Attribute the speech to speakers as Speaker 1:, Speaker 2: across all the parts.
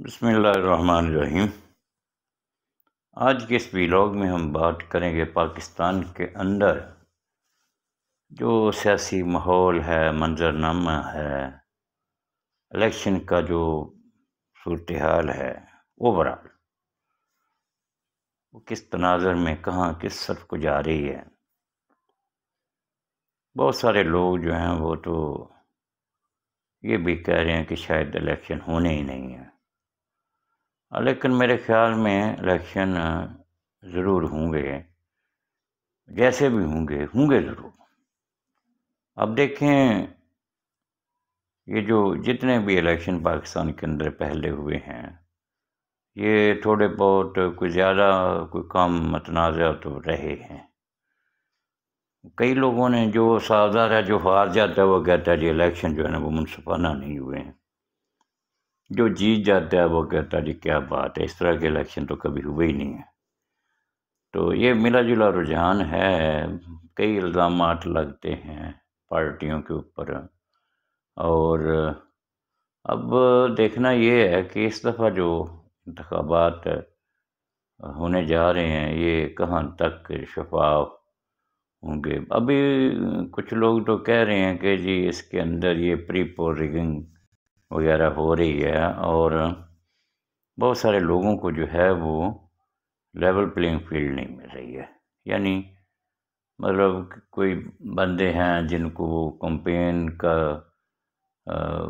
Speaker 1: बसमीम आज के इस वीलॉग में हम बात करेंगे पाकिस्तान के अंदर जो सियासी माहौल है मंजरनामा है इलेक्शन का जो सूरत हाल है ओवरऑल वो किस तनाजर में कहाँ किस तरफ को जा रही है बहुत सारे लोग जो हैं वो तो ये भी कह रहे हैं कि शायद इलेक्शन होने ही नहीं है लेकिन मेरे ख्याल में इलेक्शन ज़रूर होंगे जैसे भी होंगे होंगे ज़रूर अब देखें ये जो जितने भी इलेक्शन पाकिस्तान के अंदर पहले हुए हैं ये थोड़े बहुत कोई ज़्यादा कोई कम मतनाज़ तो रहे हैं कई लोगों ने जो है जो हार जाता है वो कहता है जी इलेक्शन जो है ना वो मुनसफाना नहीं हुए हैं जो जीत जाता है वो कहता है जी क्या बात है इस तरह के इलेक्शन तो कभी हुए ही नहीं है तो ये मिला जुला रुझान है कई इल्ज़ाम लगते हैं पार्टियों के ऊपर और अब देखना ये है कि इस दफ़ा जो इंतबात होने जा रहे हैं ये कहाँ तक शफाफ होंगे अभी कुछ लोग तो कह रहे हैं कि जी इसके अंदर ये प्री पोलिंग वगैरह हो रही है और बहुत सारे लोगों को जो है वो लेवल प्लेइंग फील्ड नहीं मिल रही है यानी मतलब कोई बंदे हैं जिनको वो कंपेन का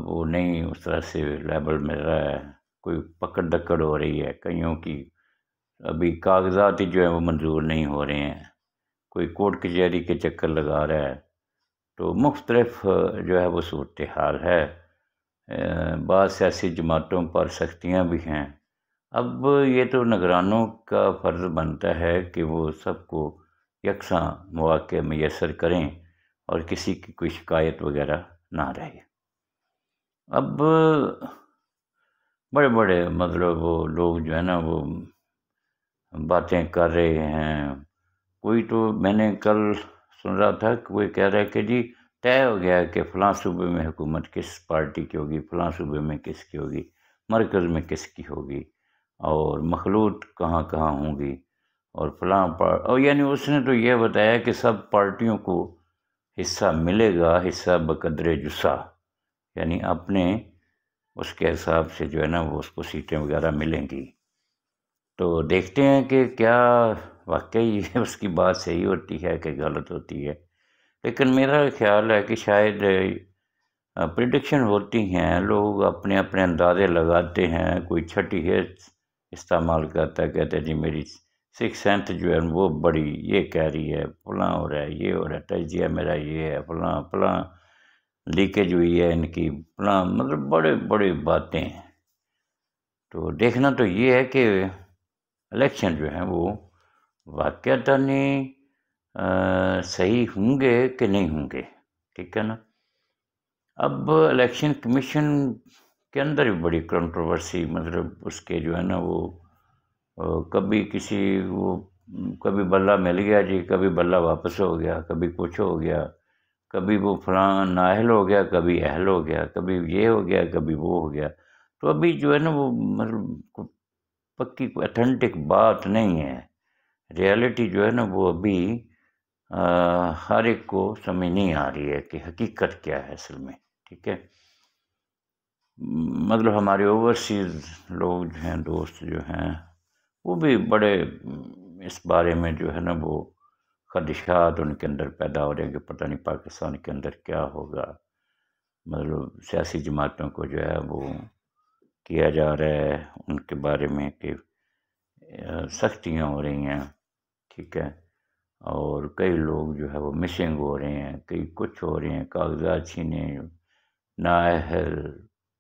Speaker 1: वो नहीं उस तरह से लेवल मिल रहा है कोई पकड़ दक्कड़ हो रही है कईयों की अभी कागजात ही जो है वो मंजूर नहीं हो रहे हैं कोई कोर्ट कचहरी के, के चक्कर लगा रहा है तो मुख्तलफ़ जो है वो सूरत हाल है बाद सियासी जमातों पर सख्तियाँ भी हैं अब ये तो नगरानों का फ़र्ज़ बनता है कि वो सबको यकसा मौक़ मैसर करें और किसी की कोई शिकायत वगैरह ना रहे अब बड़े बड़े मतलब वो लोग जो है ना वो बातें कर रहे हैं कोई तो मैंने कल सुन रहा था कि वो कह रहा है कि जी तय हो गया कि फलां सूबे में हुकूमत किस पार्टी की होगी फलां सूबे में किसकी होगी मरकज़ में किसकी होगी और मखलूत कहाँ कहाँ होंगी और फलां पार और यानी उसने तो यह बताया कि सब पार्टियों को हिस्सा मिलेगा हिस्सा बकदर जुस्सा यानी अपने उसके हिसाब से जो है ना वो उसको सीटें वगैरह मिलेंगी तो देखते हैं कि क्या वाकई उसकी बात सही होती है कि गलत होती है लेकिन मेरा ख्याल है कि शायद प्रडिक्शन होती हैं लोग अपने अपने अंदाजे लगाते हैं कोई छठी है इस्तेमाल करता है कहते हैं जी मेरी सिक्स सेंथ जो है वो बड़ी ये कह रही है फलां हो रहा है ये हो रहा है तजिया मेरा ये है फलां फलां लीकेज हुई है इनकी फलां मतलब बड़े बड़े बातें तो देखना तो ये है कि इलेक्शन जो है वो वाक़ता नहीं सही होंगे कि नहीं होंगे ठीक है ना अब इलेक्शन कमीशन के अंदर भी बड़ी कंट्रोवर्सी मतलब उसके जो है ना वो कभी किसी वो कभी बल्ला मिल गया जी कभी बल्ला वापस हो गया कभी कुछ हो गया कभी वो फलां नाहल हो गया कभी अहल हो गया कभी ये हो गया कभी वो हो गया तो अभी जो है ना वो मतलब पक्की अथेंटिक बात नहीं है रियलिटी जो है ना वो अभी हर एक को समझ नहीं आ रही है कि हकीकत क्या है असल में ठीक है मतलब हमारे ओवरसीज़ लोग जो हैं दोस्त जो हैं वो भी बड़े इस बारे में जो है ना वो खदशात उनके अंदर पैदा हो रहे हैं कि पता नहीं पाकिस्तान के अंदर क्या होगा मतलब सियासी जमातों को जो है वो किया जा रहा है उनके बारे में कि सख्तियाँ हो रही हैं ठीक है और कई लोग जो है वो मिसिंग हो रहे हैं कई कुछ हो रहे हैं कागजात छीने नाहल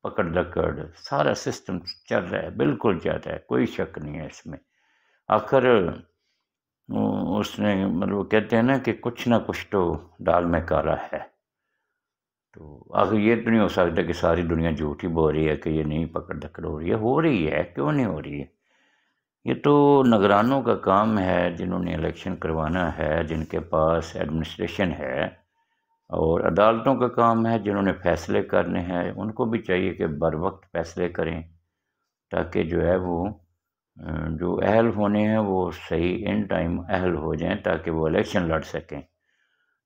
Speaker 1: पकड़ दकड़ सारा सिस्टम चल रहा है बिल्कुल चल रहा है कोई शक नहीं है इसमें आखिर उसने मतलब कहते हैं ना कि कुछ ना कुछ तो दाल में काला है तो आखिर ये तो नहीं हो सकता कि सारी दुनिया झूठी बोल रही है कि ये नहीं पकड़ दकड़ हो रही है हो रही है क्यों नहीं हो रही है ये तो नगरानों का काम है जिन्होंने इलेक्शन करवाना है जिनके पास एडमिनिस्ट्रेशन है और अदालतों का काम है जिन्होंने फैसले करने हैं उनको भी चाहिए कि बर वक्त फैसले करें ताकि जो है वो जो अहल होने हैं वो सही इन टाइम अहल हो जाएं ताकि वो इलेक्शन लड़ सकें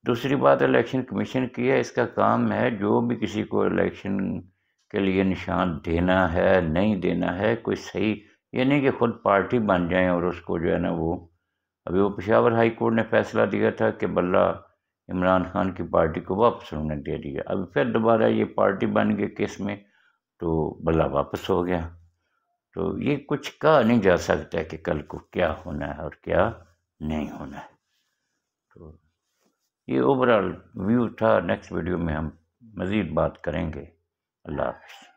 Speaker 1: दूसरी बात इलेक्शन कमीशन की है इसका काम है जो भी किसी को इलेक्शन के लिए निशान देना है नहीं देना है कोई सही ये नहीं कि खुद पार्टी बन जाएं और उसको जो है ना वो अभी वो पेशावर हाई कोर्ट ने फैसला दिया था कि बल्ला इमरान खान की पार्टी को वापस उन्होंने दे दिया अब फिर दोबारा ये पार्टी बन गई केस में तो बल्ला वापस हो गया तो ये कुछ कहा नहीं जा सकता कि कल को क्या होना है और क्या नहीं होना है तो ये ओवरऑल व्यू था नेक्स्ट वीडियो में हम मज़ीद बात करेंगे अल्लाह हाफ